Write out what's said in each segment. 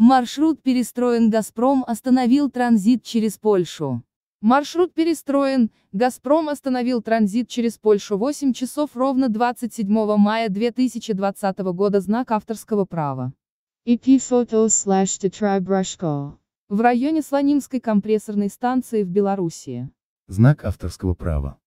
Маршрут перестроен «Газпром» остановил транзит через Польшу. Маршрут перестроен, «Газпром» остановил транзит через Польшу 8 часов ровно 27 мая 2020 года знак авторского права. EP Photos В районе Слонимской компрессорной станции в Белоруссии. Знак авторского права.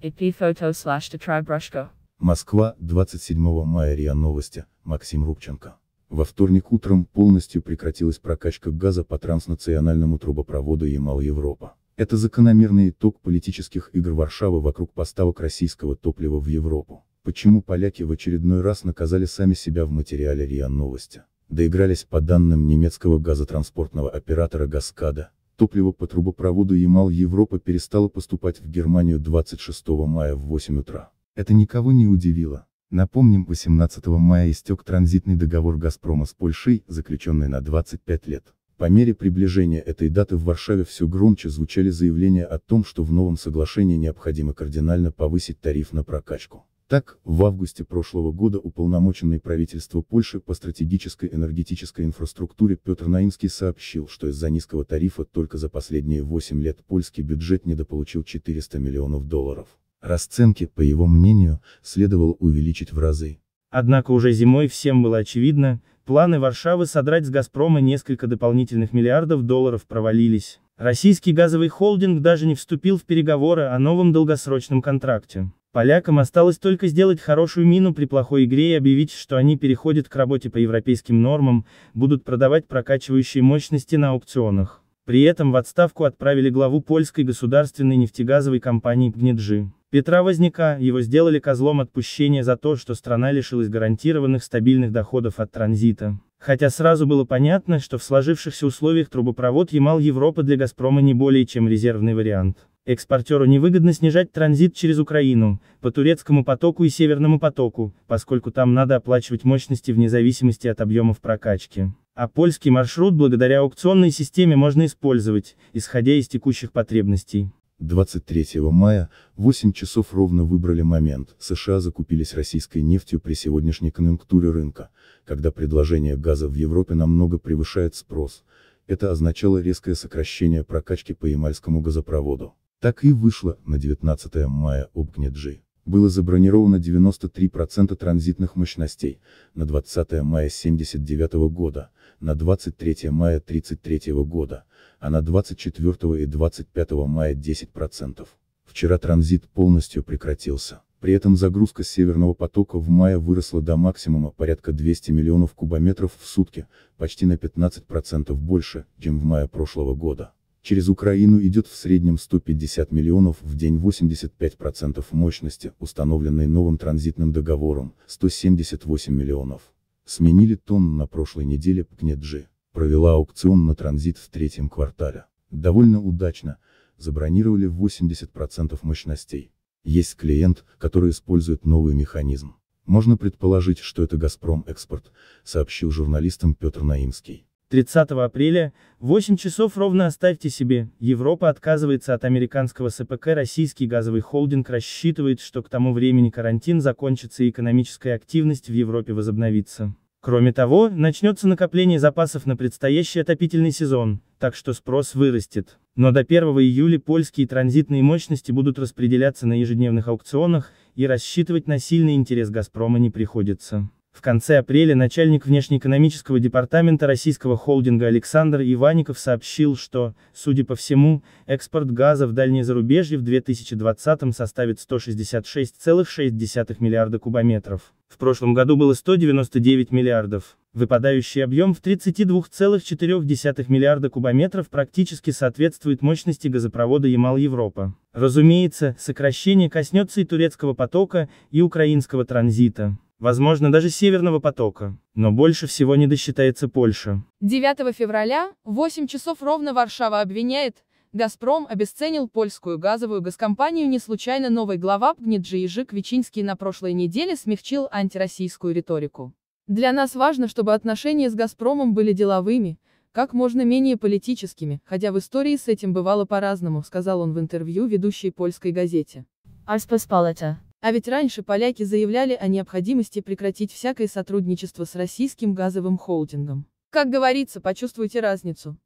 EP Photos slash Tetrabrushko. Москва, 27 мая РИА Новости, Максим Рубченко. Во вторник утром полностью прекратилась прокачка газа по транснациональному трубопроводу Ямал-Европа. Это закономерный итог политических игр Варшавы вокруг поставок российского топлива в Европу. Почему поляки в очередной раз наказали сами себя в материале РИА Новости? Доигрались по данным немецкого газотранспортного оператора Газкада. Топливо по трубопроводу Ямал-Европа перестало поступать в Германию 26 мая в 8 утра. Это никого не удивило. Напомним, 18 мая истек транзитный договор «Газпрома» с Польшей, заключенный на 25 лет. По мере приближения этой даты в Варшаве все громче звучали заявления о том, что в новом соглашении необходимо кардинально повысить тариф на прокачку. Так, в августе прошлого года уполномоченный правительство Польши по стратегической энергетической инфраструктуре Петр Наимский сообщил, что из-за низкого тарифа только за последние 8 лет польский бюджет недополучил 400 миллионов долларов. Расценки, по его мнению, следовало увеличить в разы. Однако уже зимой всем было очевидно, планы Варшавы содрать с «Газпрома» несколько дополнительных миллиардов долларов провалились. Российский газовый холдинг даже не вступил в переговоры о новом долгосрочном контракте. Полякам осталось только сделать хорошую мину при плохой игре и объявить, что они переходят к работе по европейским нормам, будут продавать прокачивающие мощности на аукционах. При этом в отставку отправили главу польской государственной нефтегазовой компании ПГНИДЖИ. Петра Возняка, его сделали козлом отпущения за то, что страна лишилась гарантированных стабильных доходов от транзита. Хотя сразу было понятно, что в сложившихся условиях трубопровод Ямал-Европа для «Газпрома» не более чем резервный вариант. Экспортеру невыгодно снижать транзит через Украину, по турецкому потоку и северному потоку, поскольку там надо оплачивать мощности вне зависимости от объемов прокачки. А польский маршрут благодаря аукционной системе можно использовать, исходя из текущих потребностей. 23 мая, 8 часов ровно выбрали момент, США закупились российской нефтью при сегодняшней конъюнктуре рынка, когда предложение газа в Европе намного превышает спрос, это означало резкое сокращение прокачки по Ямальскому газопроводу. Так и вышло, на 19 мая Обгнеджи было забронировано 93% транзитных мощностей, на 20 мая 79 года, на 23 мая 33 года, а на 24 и 25 мая 10%. Вчера транзит полностью прекратился. При этом загрузка Северного потока в мае выросла до максимума порядка 200 миллионов кубометров в сутки, почти на 15% больше, чем в мае прошлого года. Через Украину идет в среднем 150 миллионов в день 85% мощности, установленной новым транзитным договором, 178 миллионов. Сменили тонн на прошлой неделе ПКНЕДЖИ, провела аукцион на транзит в третьем квартале. Довольно удачно, забронировали 80% мощностей. Есть клиент, который использует новый механизм. Можно предположить, что это «Газпром Экспорт», сообщил журналистам Петр Наимский. 30 апреля, 8 часов ровно оставьте себе, Европа отказывается от американского СПК российский газовый холдинг рассчитывает, что к тому времени карантин закончится и экономическая активность в Европе возобновится. Кроме того, начнется накопление запасов на предстоящий отопительный сезон, так что спрос вырастет. Но до 1 июля польские транзитные мощности будут распределяться на ежедневных аукционах, и рассчитывать на сильный интерес «Газпрома» не приходится. В конце апреля начальник внешнеэкономического департамента российского холдинга Александр Иванников сообщил, что, судя по всему, экспорт газа в дальнее зарубежье в 2020 составит 166,6 миллиарда кубометров. В прошлом году было 199 миллиардов. Выпадающий объем в 32,4 миллиарда кубометров практически соответствует мощности газопровода Ямал-Европа. Разумеется, сокращение коснется и турецкого потока, и украинского транзита возможно даже Северного потока, но больше всего не досчитается Польша. 9 февраля, 8 часов ровно Варшава обвиняет, «Газпром» обесценил польскую газовую газкомпанию не случайно новый глава ПГНИДЖИ Ежик Вичинский на прошлой неделе смягчил антироссийскую риторику. Для нас важно, чтобы отношения с «Газпромом» были деловыми, как можно менее политическими, хотя в истории с этим бывало по-разному, сказал он в интервью ведущей польской газете. Арспоспалата. А ведь раньше поляки заявляли о необходимости прекратить всякое сотрудничество с российским газовым холдингом. Как говорится, почувствуйте разницу.